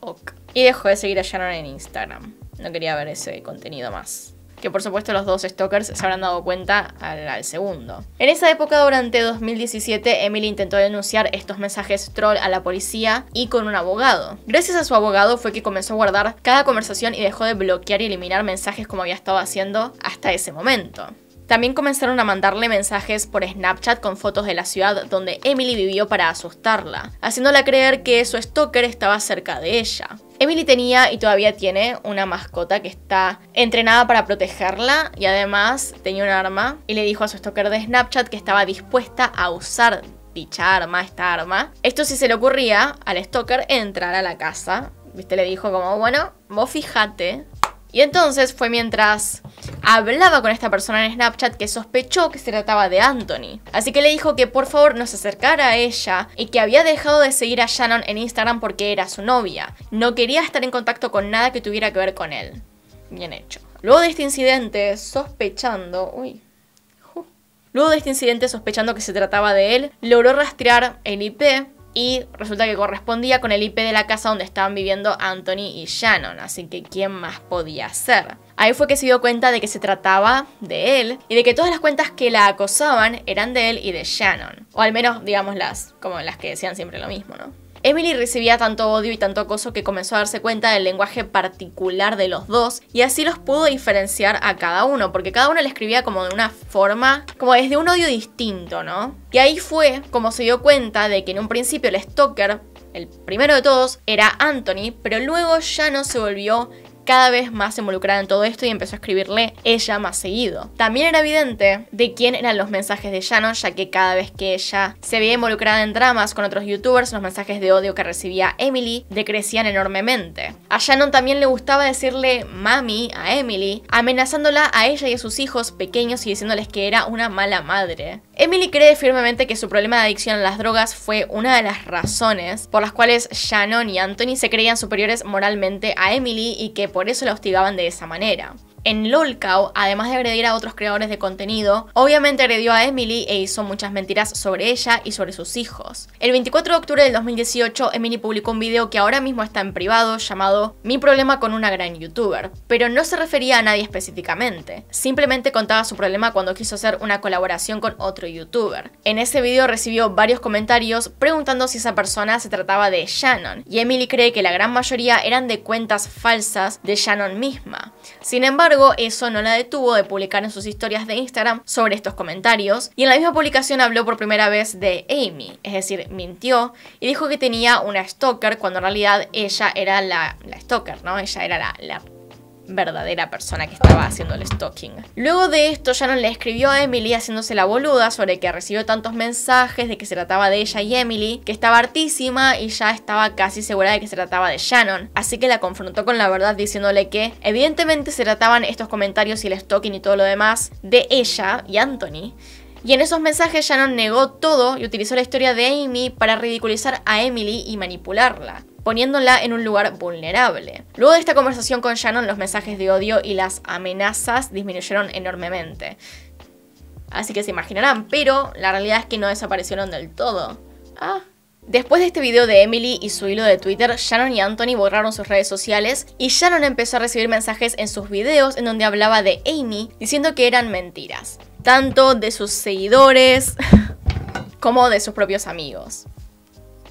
Ok. Y dejó de seguir a Shannon en Instagram. No quería ver ese contenido más que por supuesto los dos stalkers se habrán dado cuenta al, segundo. En esa época, durante 2017, Emily intentó denunciar estos mensajes troll a la policía y con un abogado. Gracias a su abogado fue que comenzó a guardar cada conversación y dejó de bloquear y eliminar mensajes como había estado haciendo hasta ese momento. También comenzaron a mandarle mensajes por Snapchat con fotos de la ciudad donde Emily vivió para asustarla, haciéndola creer que su stalker estaba cerca de ella. Emily tenía y todavía tiene una mascota que está entrenada para protegerla y además tenía un arma y le dijo a su stalker de Snapchat que estaba dispuesta a usar dicha arma, esta arma. Esto sí se le ocurría al stalker entrar a la casa. Viste, le dijo como, bueno, vos fijate y entonces fue mientras hablaba con esta persona en Snapchat que sospechó que se trataba de Anthony. Así que le dijo que por favor no se acercara a ella y que había dejado de seguir a Shannon en Instagram porque era su novia. No quería estar en contacto con nada que tuviera que ver con él. Bien hecho. Luego de este incidente, sospechando... Uy, Luego de este incidente, sospechando que se trataba de él, logró rastrear el IP y resulta que correspondía con el IP de la casa donde estaban viviendo Anthony y Shannon, así que ¿quién más podía ser? Ahí fue que se dio cuenta de que se trataba de él y de que todas las cuentas que la acosaban eran de él y de Shannon, o al menos digamos las como las que decían siempre lo mismo, ¿no? Emily recibía tanto odio y tanto acoso que comenzó a darse cuenta del lenguaje particular de los dos y así los pudo diferenciar a cada uno, porque cada uno le escribía como de una forma, como desde un odio distinto, ¿no? Y ahí fue como se dio cuenta de que en un principio el stalker, el primero de todos, era Anthony, pero luego ya no se volvió cada vez más involucrada en todo esto y empezó a escribirle ella más seguido. También era evidente de quién eran los mensajes de Shannon, ya que cada vez que ella se veía involucrada en dramas con otros youtubers, los mensajes de odio que recibía Emily decrecían enormemente. A Shannon también le gustaba decirle mami a Emily, amenazándola a ella y a sus hijos pequeños y diciéndoles que era una mala madre. Emily cree firmemente que su problema de adicción a las drogas fue una de las razones por las cuales Shannon y Anthony se creían superiores moralmente a Emily y que por eso la hostigaban de esa manera. En LOLCOW, además de agredir a otros creadores de contenido, obviamente agredió a Emily e hizo muchas mentiras sobre ella y sobre sus hijos. El 24 de octubre del 2018, Emily publicó un video que ahora mismo está en privado llamado Mi problema con una gran youtuber, pero no se refería a nadie específicamente, simplemente contaba su problema cuando quiso hacer una colaboración con otro youtuber. En ese video recibió varios comentarios preguntando si esa persona se trataba de Shannon, y Emily cree que la gran mayoría eran de cuentas falsas de Shannon misma. Sin embargo, eso no la detuvo de publicar en sus historias de Instagram sobre estos comentarios, y en la misma publicación habló por primera vez de Amy, es decir, mintió, y dijo que tenía una stalker cuando en realidad ella era la, la stalker, ¿no? Ella era la verdadera persona que estaba haciendo el stalking. Luego de esto, Shannon le escribió a Emily haciéndose la boluda sobre que recibió tantos mensajes de que se trataba de ella y Emily, que estaba hartísima y ya estaba casi segura de que se trataba de Shannon. Así que la confrontó con la verdad diciéndole que evidentemente se trataban estos comentarios y el stalking y todo lo demás de ella y Anthony. Y en esos mensajes Shannon negó todo y utilizó la historia de Amy para ridiculizar a Emily y manipularla poniéndola en un lugar vulnerable. Luego de esta conversación con Shannon, los mensajes de odio y las amenazas disminuyeron enormemente. Así que se imaginarán, pero la realidad es que no desaparecieron del todo. Ah. Después de este video de Emily y su hilo de Twitter, Shannon y Anthony borraron sus redes sociales y Shannon empezó a recibir mensajes en sus videos en donde hablaba de Amy diciendo que eran mentiras, tanto de sus seguidores como de sus propios amigos.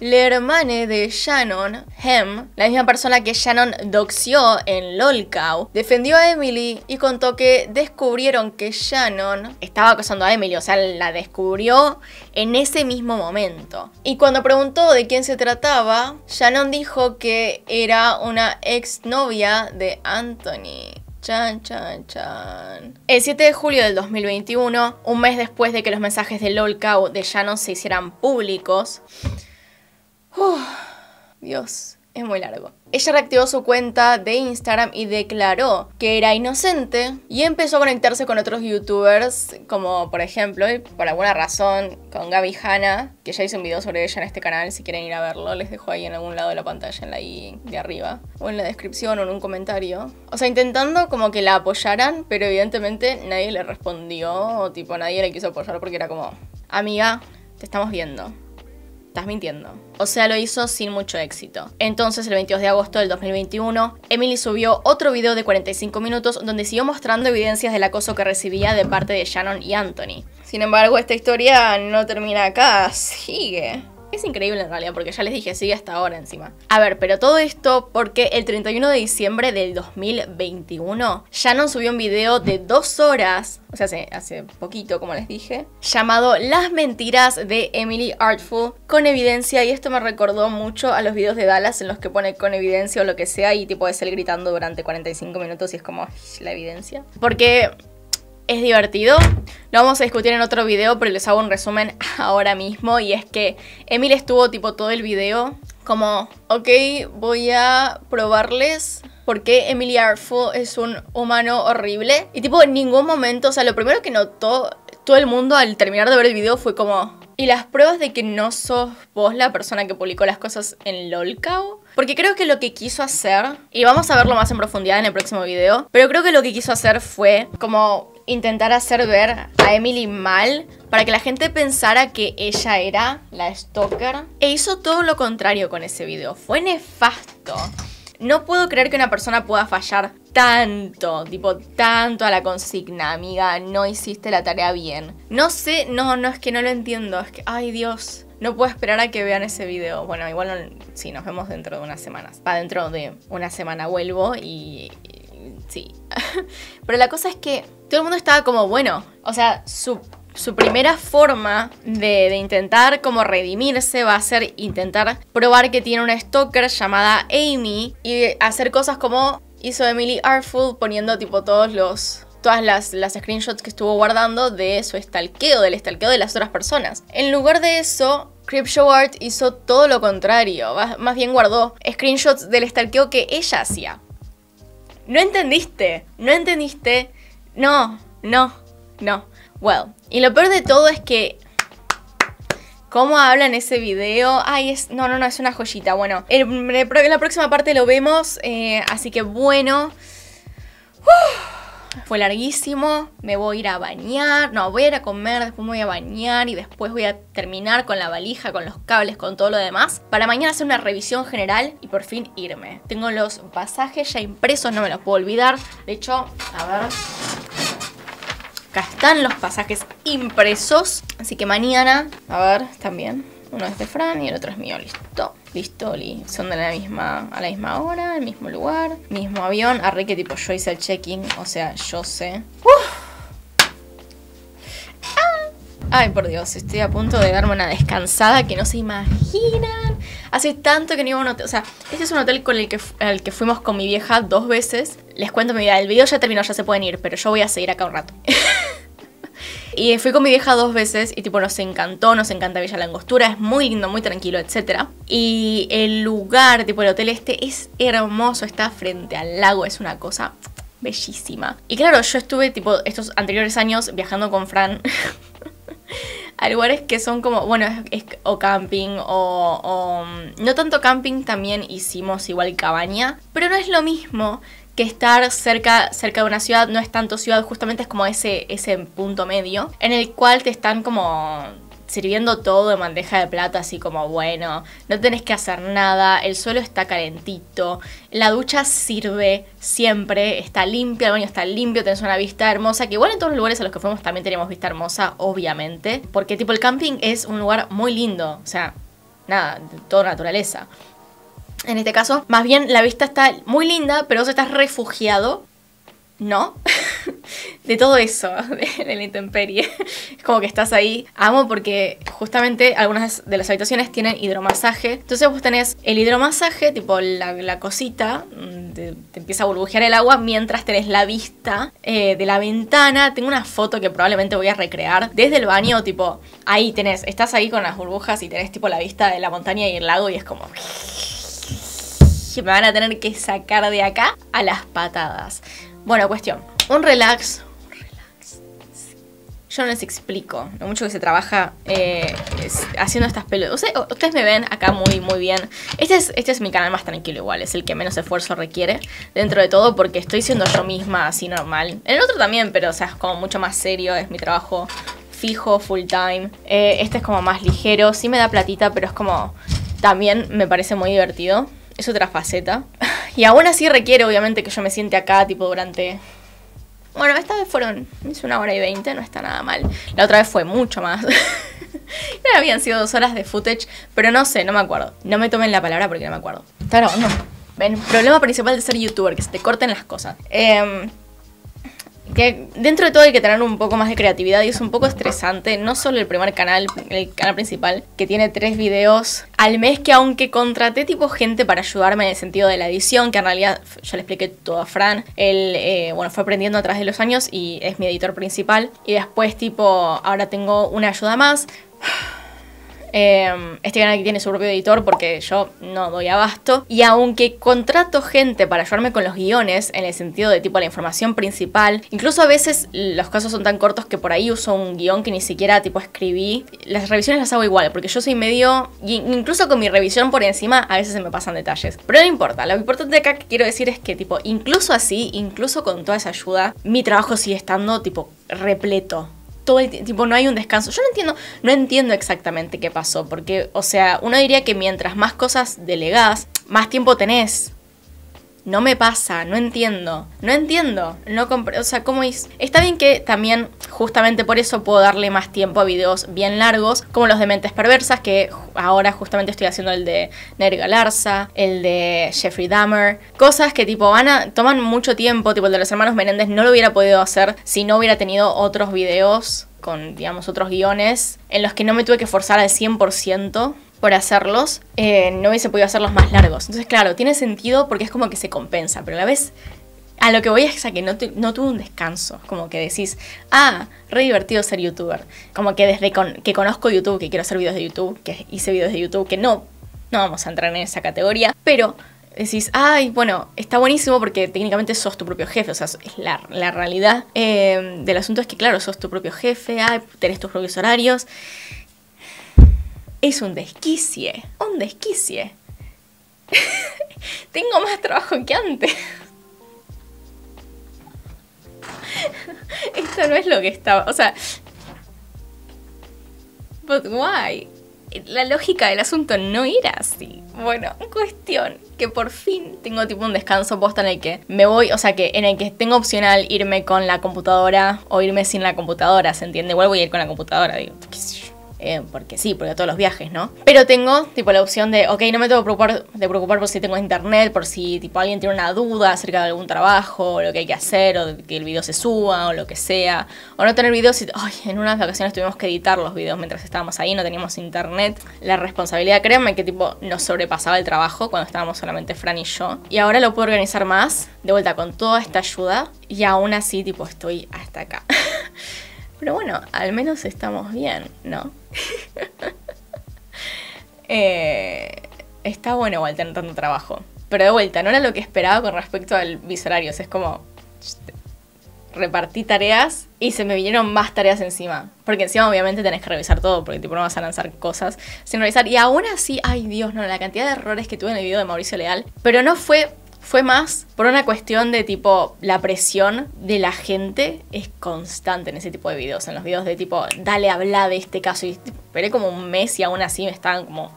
La hermana de Shannon, Hem, la misma persona que Shannon doxió en LOLCOW, defendió a Emily y contó que descubrieron que Shannon estaba acosando a Emily, o sea, la descubrió en ese mismo momento. Y cuando preguntó de quién se trataba, Shannon dijo que era una exnovia de Anthony. Chan, chan, chan. El 7 de julio del 2021, un mes después de que los mensajes de LOLCOW de Shannon se hicieran públicos, Dios, es muy largo. Ella reactivó su cuenta de Instagram y declaró que era inocente y empezó a conectarse con otros youtubers, como por ejemplo, por alguna razón, con Gaby Hanna, que ya hice un video sobre ella en este canal, si quieren ir a verlo, les dejo ahí en algún lado de la pantalla, en la I de arriba, o en la descripción o en un comentario. O sea, intentando como que la apoyaran, pero evidentemente nadie le respondió, o tipo nadie le quiso apoyar porque era como, amiga, te estamos viendo. Estás mintiendo. O sea, lo hizo sin mucho éxito. Entonces, el 22 de agosto del 2021, Emily subió otro video de 45 minutos donde siguió mostrando evidencias del acoso que recibía de parte de Shannon y Anthony. Sin embargo, esta historia no termina acá, sigue. Es increíble en realidad, porque ya les dije, sigue hasta ahora encima. A ver, pero todo esto porque el 31 de diciembre del 2021, Shannon subió un video de dos horas, o sea, hace, poquito, como les dije, llamado Las mentiras de Emily Artful, con evidencia, y esto me recordó mucho a los videos de Dallas en los que pone con evidencia o lo que sea, y tipo es él gritando durante 45 minutos y es como la evidencia. Porque es divertido. Lo vamos a discutir en otro video, pero les hago un resumen ahora mismo. Y es que Emil estuvo tipo todo el video como, ok, voy a probarles por qué Emily Artful es un humano horrible. Y tipo, en ningún momento, o sea, lo primero que notó todo el mundo al terminar de ver el video fue como... Y las pruebas de que no sos vos la persona que publicó las cosas en LOLCOW? Porque creo que lo que quiso hacer, y vamos a verlo más en profundidad en el próximo video, pero creo que lo que quiso hacer fue como intentar hacer ver a Emily mal para que la gente pensara que ella era la stalker. E hizo todo lo contrario con ese video. Fue nefasto. No puedo creer que una persona pueda fallar tanto, tipo tanto a la consigna, amiga, no hiciste la tarea bien. No sé, no, no es que no lo entiendo, es que, ay Dios, no puedo esperar a que vean ese video. Bueno, igual sí, nos vemos dentro de unas semanas. Para dentro de una semana vuelvo y, sí. Pero la cosa es que todo el mundo estaba como, bueno, o sea, su, primera forma de, intentar como redimirse va a ser intentar probar que tiene una stalker llamada Amy y hacer cosas como hizo Emily Artful poniendo tipo todos los... Todas las, las screenshots que estuvo guardando de su estalqueo, del estalqueo de las otras personas. En lugar de eso, Creepshow hizo todo lo contrario, más bien guardó screenshots del estalqueo que ella hacía no entendiste, no entendiste, no, no, no. Well, y lo peor de todo es que cómo habla en ese video. Ay, es. No, no, no, es una joyita. Bueno, en, la próxima parte lo vemos. Eh, así que bueno. fue larguísimo, me voy a ir a bañar, no, voy a ir a comer, después me voy a bañar y después voy a terminar con la valija, con los cables, con todo lo demás, para mañana hacer una revisión general y por fin irme. Tengo los pasajes ya impresos, no me los puedo olvidar. De hecho, a ver... Acá están los pasajes impresos. Así que mañana, a ver, también. Uno es de Fran y el otro es mío, listo y son de la misma, a la misma hora, el mismo lugar, mismo avión. Arre que tipo yo hice el check-in, o sea, yo sé. Ay, por Dios, estoy a punto de darme una descansada que no se imaginan. Hace tanto que no iba a un hotel. O sea, este es un hotel con el que, que fuimos con mi vieja dos veces. Les cuento mi vida. El video ya terminó, ya se pueden ir, pero yo voy a seguir acá un rato. Y fui con mi vieja dos veces y tipo nos encantó, nos encanta Villa Langostura, es muy lindo, muy tranquilo, etc. Y el lugar, tipo el hotel este, es hermoso, está frente al lago, es una cosa bellísima. Y claro, yo estuve tipo estos anteriores años viajando con Fran. a lugares que son como, bueno, o camping o, o... Mm, no tanto camping, también hicimos igual cabaña, pero no es lo mismo que estar cerca, cerca de una ciudad no es tanto ciudad, justamente es como ese, ese punto medio en el cual te están como sirviendo todo de bandeja de plata, así como bueno, no tenés que hacer nada, el suelo está calentito, la ducha sirve siempre, está limpia, el baño está limpio, tenés una vista hermosa, que igual en todos los lugares a los que fuimos también teníamos vista hermosa, obviamente, porque tipo el camping es un lugar muy lindo, o sea, nada, toda naturaleza en este caso. Más bien la vista está muy linda, pero vos estás refugiado, ¿no? de todo eso, de, la intemperie. Es como que estás ahí. Amo porque justamente algunas de las habitaciones tienen hidromasaje. Entonces vos tenés el hidromasaje, tipo la, cosita, mm, te, empieza a burbujear el agua mientras tenés la vista eh, de la ventana. Tengo una foto que probablemente voy a recrear desde el baño, tipo ahí tenés, estás ahí con las burbujas y tenés tipo la vista de la montaña y el lago y es como... me van a tener que sacar de acá a las patadas. Bueno, cuestión. Un relax. Yo no les explico lo mucho que se trabaja eh, haciendo estas pelotas. ustedes me ven acá muy, muy bien. Este es, este es mi canal más tranquilo igual, es el que menos esfuerzo requiere dentro de todo porque estoy siendo yo misma así normal. En el otro también, pero sea, es como mucho más serio, es mi trabajo fijo, full time. Eh, este es como más ligero, sí me da platita, pero es como también me parece muy divertido es otra faceta. Y aún así requiere, obviamente, que yo me siente acá, tipo, durante... Bueno, esta vez fueron, es una hora y veinte, no está nada mal. La otra vez fue mucho más. habían sido dos horas de footage, pero no sé, no me acuerdo. No me tomen la palabra porque no me acuerdo. Está grabando. Ven, problema principal de ser youtuber, que se te corten las cosas. Eh, dentro de todo hay que tener un poco más de creatividad y es un poco estresante, no solo el primer canal, el canal principal, que tiene tres videos al mes, que aunque contraté tipo gente para ayudarme en el sentido de la edición, que en realidad yo le expliqué todo a Fran, él, eh, bueno, fue aprendiendo a través de los años y es mi editor principal, y después tipo, ahora tengo una ayuda más este em, canal que tiene su propio editor porque yo no doy abasto. Y aunque contrato gente para ayudarme con los guiones, en el sentido de tipo la información principal, incluso a veces los casos son tan cortos que por ahí uso un guión que ni siquiera tipo escribí, las revisiones las hago igual, porque yo soy medio, incluso con mi revisión por encima, a veces se me pasan detalles. Pero no importa, lo importante acá que quiero decir es que tipo, incluso así, incluso con toda esa ayuda, mi trabajo sigue estando tipo repleto todo no hay un descanso. Yo no entiendo, no entiendo exactamente qué pasó, porque, o sea, uno diría que mientras más cosas delegadas más tiempo tenés no me pasa, no entiendo, no entiendo, no comprendo, o sea, ¿cómo es? Está bien que también, justamente por eso puedo darle más tiempo a videos bien largos, como los de Mentes Perversas, que ahora justamente estoy haciendo el de Nerga Larsa, el de Jeffrey Dahmer, cosas que tipo van a, toman mucho tiempo, tipo el de los hermanos Menéndez no lo hubiera podido hacer si no hubiera tenido otros videos con, digamos, otros guiones en los que no me tuve que forzar al 100% por hacerlos, eh, no hubiese podido hacerlos más largos. Entonces, claro, tiene sentido porque es como que se compensa, pero a la vez a lo que voy es a que no, no tuve un descanso. Como que decís, ah, re divertido ser youtuber. Como que desde que conozco YouTube, que quiero hacer videos de YouTube, que hice videos de YouTube, que no, no vamos a entrar en esa categoría, pero decís, ay, bueno, está buenísimo porque técnicamente sos tu propio jefe, o sea, es la, la realidad eh, del asunto es que, claro, sos tu propio jefe, tenés tus propios horarios es un desquicie, un desquicie. Tengo más trabajo que antes. Esto no es lo que estaba, o sea... But why? La lógica del asunto no era así. Bueno, cuestión que por fin tengo tipo un descanso posta en el que me voy, o sea que en el que tengo opcional irme con la computadora o irme sin la computadora, ¿se entiende? Igual voy a ir con la computadora, digo, qué sé yo eh, porque sí, porque todos los viajes, ¿no? Pero tengo tipo la opción de, ok, no me tengo que preocupar, de preocupar por si tengo internet, por si tipo alguien tiene una duda acerca de algún trabajo, o lo que hay que hacer, o que el video se suba, o lo que sea, o no tener videos y en unas vacaciones tuvimos que editar los videos mientras estábamos ahí, no teníamos internet. La responsabilidad, créanme que tipo nos sobrepasaba el trabajo cuando estábamos solamente Fran y yo. Y ahora lo puedo organizar más, de vuelta con toda esta ayuda, y aún así tipo estoy hasta acá. Pero bueno, al menos estamos bien, ¿no? Eh, está bueno igual tener tanto trabajo. Pero de vuelta, no era lo que esperaba con respecto al visorario. es como repartí tareas y se me vinieron más tareas encima. Porque encima obviamente tenés que revisar todo, porque tipo no vas a lanzar cosas sin revisar. Y aún así, ay Dios, no, la cantidad de errores que tuve en el video de Mauricio Leal. Pero no fue fue más por una cuestión de tipo, la presión de la gente es constante en ese tipo de videos, en los videos de tipo, dale, habla de este caso. Y esperé como un mes y aún así me estaban como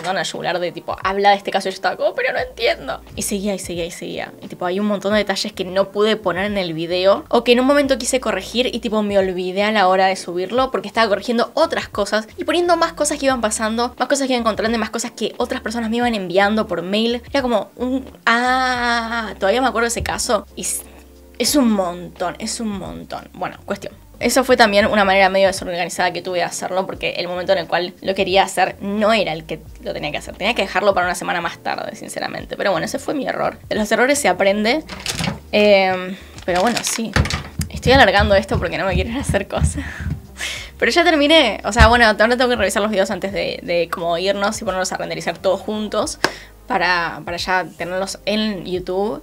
van a yugular de tipo, habla de este caso y yo estaba como, pero no entiendo. Y seguía y seguía y seguía. Y tipo, hay un montón de detalles que no pude poner en el video o que en un momento quise corregir y tipo me olvidé a la hora de subirlo porque estaba corrigiendo otras cosas y poniendo más cosas que iban pasando, más cosas que iba encontrando, más cosas que otras personas me iban enviando por mail. Era como un, ah, todavía me acuerdo de ese caso y es un montón, es un montón. Bueno, cuestión eso fue también una manera medio desorganizada que tuve de hacerlo porque el momento en el cual lo quería hacer no era el que lo tenía que hacer. Tenía que dejarlo para una semana más tarde, sinceramente. Pero bueno, ese fue mi error. De los errores se aprende. Em, pero bueno, sí. Estoy alargando esto porque no me quieren hacer cosas. Pero ya terminé. O sea, bueno, ahora tengo que revisar los videos antes de, como irnos y ponerlos a renderizar todos juntos. para, ya tenerlos en YouTube,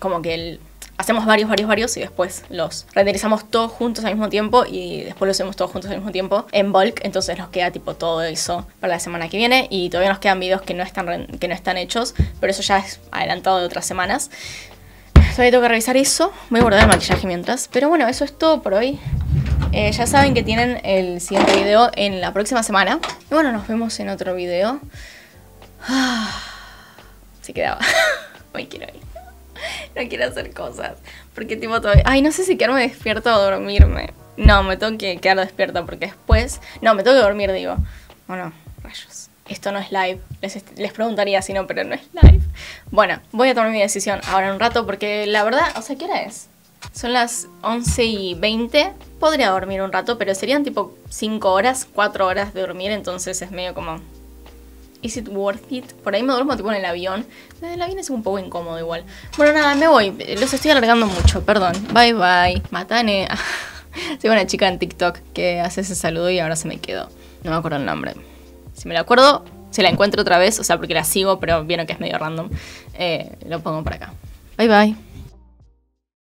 como que el, hacemos varios, varios, varios y después los renderizamos todos juntos al mismo tiempo y después los hacemos todos juntos al mismo tiempo en bulk, entonces nos queda tipo todo eso para la semana que viene y todavía nos quedan videos que no están, que no están hechos, pero eso ya es adelantado de otras semanas. Todavía tengo que revisar eso, voy a guardar el maquillaje mientras, pero bueno, eso es todo por hoy. Eh, ya saben que tienen el siguiente video en la próxima semana. Y bueno, nos vemos en otro video. Ah, se quedaba. Hoy quiero ir. no quiero hacer cosas. Porque tipo todavía, ay, no sé si quedarme despierto o dormirme. No, me tengo que quedar despierta porque después, no, me tengo que dormir, digo. no rayos. Esto no es live. Les, les preguntaría si no, pero no es live. Bueno, voy a tomar mi decisión ahora un rato porque la verdad, o sea, ¿qué hora es? Son las 11 y 20. Podría dormir un rato, pero serían tipo 5 horas, 4 horas de dormir, entonces es medio como Is it worth it? Por ahí me duermo tipo en el avión. El avión es un poco incómodo igual. Bueno, nada, me voy. Los estoy alargando mucho, perdón. Bye bye. Matane. Soy una chica en TikTok que hace ese saludo y ahora se me quedó. No me acuerdo el nombre. Si me lo acuerdo, se la encuentro otra vez, o sea, porque la sigo, pero vieron que es medio random, eh, lo pongo por acá. Bye bye.